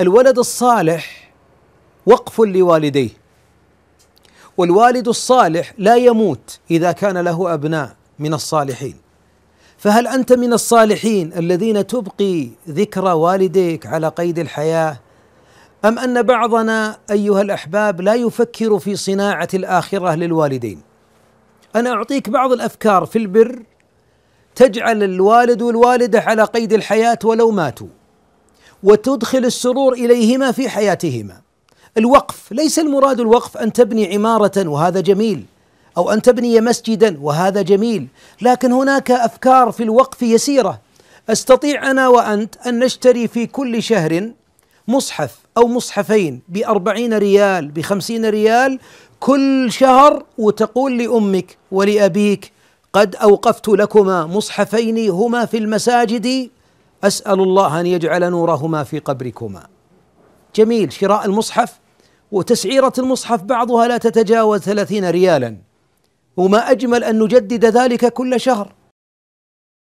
الولد الصالح وقف لوالديه والوالد الصالح لا يموت اذا كان له ابناء من الصالحين فهل انت من الصالحين الذين تبقي ذكرى والديك على قيد الحياه ام ان بعضنا ايها الاحباب لا يفكر في صناعه الاخره للوالدين انا اعطيك بعض الافكار في البر تجعل الوالد والوالده على قيد الحياه ولو ماتوا وتدخل السرور اليهما في حياتهما. الوقف ليس المراد الوقف ان تبني عماره وهذا جميل او ان تبني مسجدا وهذا جميل، لكن هناك افكار في الوقف يسيره. استطيع انا وانت ان نشتري في كل شهر مصحف أو مصحفين بأربعين ريال بخمسين ريال كل شهر وتقول لأمك ولأبيك قد أوقفت لكما مصحفين هما في المساجد اسال الله ان يجعل نورهما في قبركما جميل شراء المصحف وتسعيره المصحف بعضها لا تتجاوز ثلاثين ريالا وما اجمل ان نجدد ذلك كل شهر